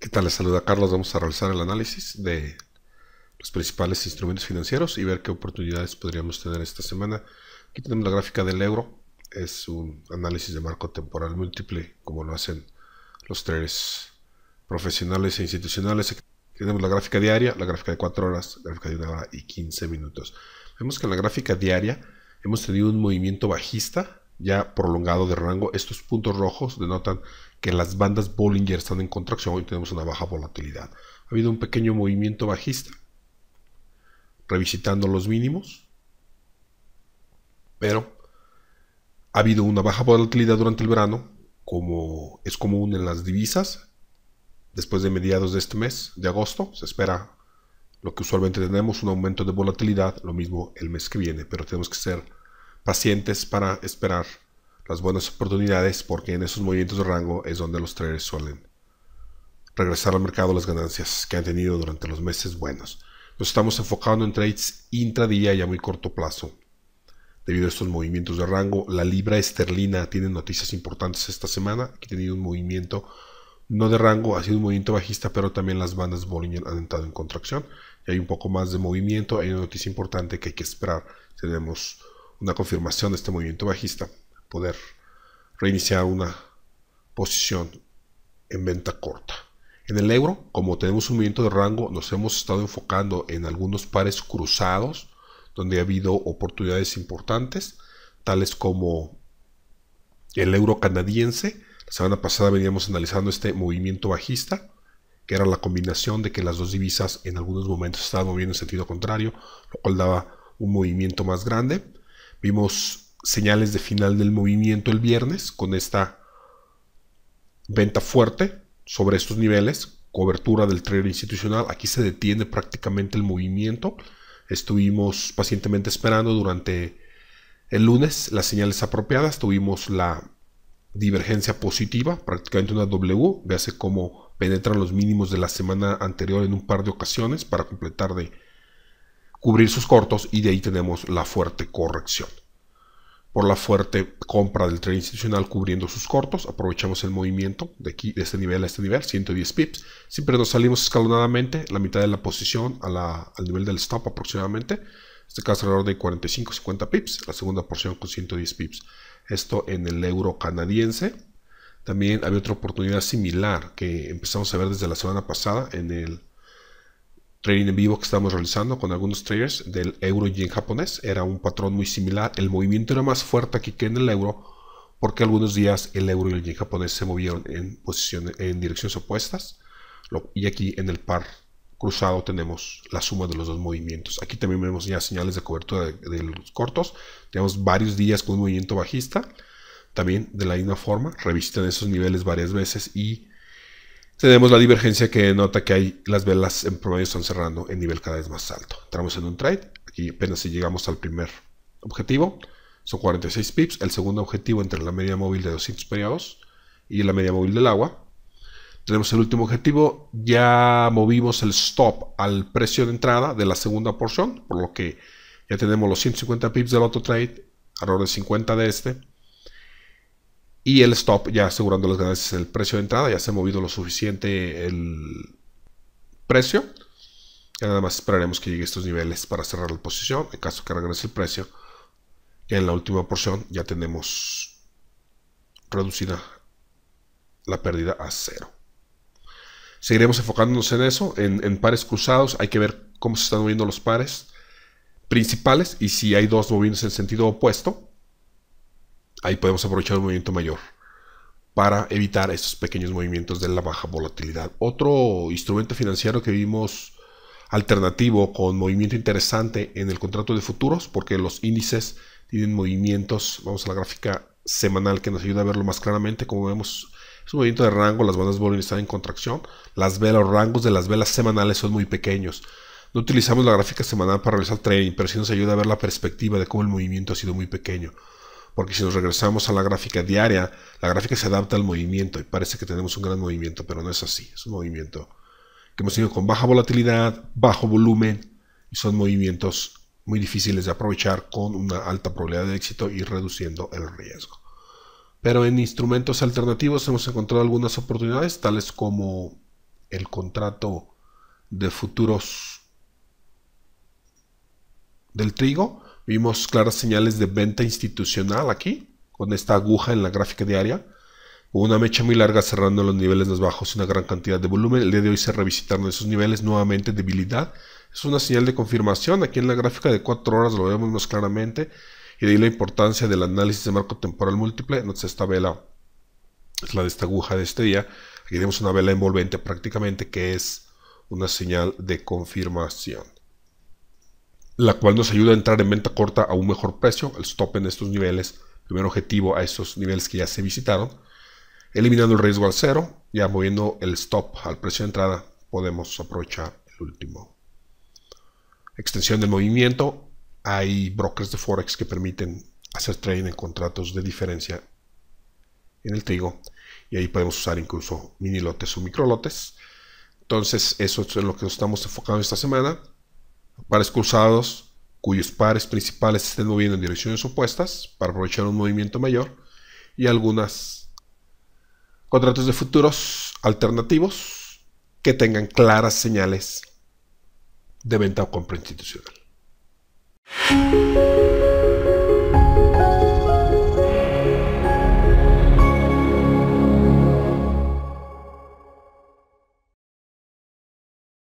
¿Qué tal? Les saluda Carlos. Vamos a realizar el análisis de los principales instrumentos financieros y ver qué oportunidades podríamos tener esta semana. Aquí tenemos la gráfica del euro. Es un análisis de marco temporal múltiple, como lo hacen los tres profesionales e institucionales. Tenemos la gráfica diaria, la gráfica de 4 horas, la gráfica de 1 hora y 15 minutos. Vemos que en la gráfica diaria hemos tenido un movimiento bajista ya prolongado de rango. Estos puntos rojos denotan que las bandas Bollinger están en contracción y tenemos una baja volatilidad. Ha habido un pequeño movimiento bajista, revisitando los mínimos, pero ha habido una baja volatilidad durante el verano, como es común en las divisas, después de mediados de este mes, de agosto, se espera lo que usualmente tenemos, un aumento de volatilidad, lo mismo el mes que viene, pero tenemos que ser pacientes para esperar las buenas oportunidades porque en esos movimientos de rango es donde los traders suelen regresar al mercado las ganancias que han tenido durante los meses buenos. Nos estamos enfocando en trades intradía y a muy corto plazo. Debido a estos movimientos de rango, la libra esterlina tiene noticias importantes esta semana, que ha tenido un movimiento no de rango, ha sido un movimiento bajista, pero también las bandas Bollinger han entrado en contracción. Y hay un poco más de movimiento, hay una noticia importante que hay que esperar. Tenemos una confirmación de este movimiento bajista, poder reiniciar una posición en venta corta. En el euro, como tenemos un movimiento de rango, nos hemos estado enfocando en algunos pares cruzados, donde ha habido oportunidades importantes, tales como el euro canadiense, semana pasada veníamos analizando este movimiento bajista, que era la combinación de que las dos divisas en algunos momentos estaban moviendo en sentido contrario, lo cual daba un movimiento más grande. Vimos señales de final del movimiento el viernes con esta venta fuerte sobre estos niveles, cobertura del trader institucional. Aquí se detiene prácticamente el movimiento. Estuvimos pacientemente esperando durante el lunes las señales apropiadas. Tuvimos la divergencia positiva, prácticamente una W, véase cómo penetran los mínimos de la semana anterior en un par de ocasiones para completar de cubrir sus cortos y de ahí tenemos la fuerte corrección. Por la fuerte compra del tren institucional cubriendo sus cortos, aprovechamos el movimiento de aquí, de este nivel a este nivel, 110 pips. Siempre nos salimos escalonadamente, la mitad de la posición al nivel del stop aproximadamente. En este caso alrededor de 45-50 pips, la segunda porción con 110 pips esto en el euro canadiense. También había otra oportunidad similar que empezamos a ver desde la semana pasada en el trading en vivo que estamos realizando con algunos traders del euro y japonés. Era un patrón muy similar. El movimiento era más fuerte aquí que en el euro porque algunos días el euro y el japonés se movieron en, posiciones, en direcciones opuestas. y aquí en el par cruzado tenemos la suma de los dos movimientos. Aquí también vemos ya señales de cobertura de, los cortos. Tenemos varios días con un movimiento bajista. También de la misma forma, revisitan esos niveles varias veces y tenemos la divergencia que nota que hay, las velas en promedio están cerrando en nivel cada vez más alto. Entramos en un trade, aquí apenas si llegamos al primer objetivo, son 46 pips, el segundo objetivo entre la media móvil de 200 periodos y la media móvil del agua, tenemos el último objetivo. Ya movimos el stop al precio de entrada de la segunda porción, por lo que ya tenemos los 150 pips del auto trade, error de 50 de este. Y el stop ya asegurando las ganancias el precio de entrada. Ya se ha movido lo suficiente el precio. y nada más esperaremos que llegue a estos niveles para cerrar la posición. En caso que regrese el precio, en la última porción ya tenemos reducida la pérdida a cero. Seguiremos enfocándonos en eso, en, pares cruzados. Hay que ver cómo se están moviendo los pares principales y si hay dos movimientos en sentido opuesto, ahí podemos aprovechar un movimiento mayor para evitar estos pequeños movimientos de la baja volatilidad. Otro instrumento financiero que vimos alternativo con movimiento interesante en el contrato de futuros, porque los índices tienen movimientos, vamos a la gráfica semanal que nos ayuda a verlo más claramente, como vemos es un movimiento de rango, las bandas volumen están en contracción. Las velas, los rangos de las velas semanales son muy pequeños. No utilizamos la gráfica semanal para realizar trading, pero sí nos ayuda a ver la perspectiva de cómo el movimiento ha sido muy pequeño. Porque si nos regresamos a la gráfica diaria, la gráfica se adapta al movimiento y parece que tenemos un gran movimiento, pero no es así. Es un movimiento que hemos tenido con baja volatilidad, bajo volumen y son movimientos muy difíciles de aprovechar con una alta probabilidad de éxito y reduciendo el riesgo. Pero en instrumentos alternativos hemos encontrado algunas oportunidades, tales como el contrato de futuros del trigo. Vimos claras señales de venta institucional aquí, con esta aguja en la gráfica diaria. Una mecha muy larga cerrando los niveles más bajos, y una gran cantidad de volumen. El día de hoy se revisitaron esos niveles, nuevamente debilidad. Es una señal de confirmación. Aquí en la gráfica de 4 horas lo vemos más claramente y de ahí la importancia del análisis de marco temporal múltiple. Entonces esta vela es la de esta aguja de este día. Aquí tenemos una vela envolvente prácticamente que es una señal de confirmación. La cual nos ayuda a entrar en venta corta a un mejor precio. El stop en estos niveles. Primer objetivo a estos niveles que ya se visitaron. Eliminando el riesgo al cero. Ya moviendo el stop al precio de entrada podemos aprovechar el último. Extensión del movimiento hay brokers de Forex que permiten hacer trading en contratos de diferencia en el trigo y ahí podemos usar incluso mini lotes o micro lotes. Entonces, eso es en lo que nos estamos enfocando esta semana. Pares cruzados cuyos pares principales estén moviendo en direcciones opuestas para aprovechar un movimiento mayor y algunas contratos de futuros alternativos que tengan claras señales de venta o compra institucional. you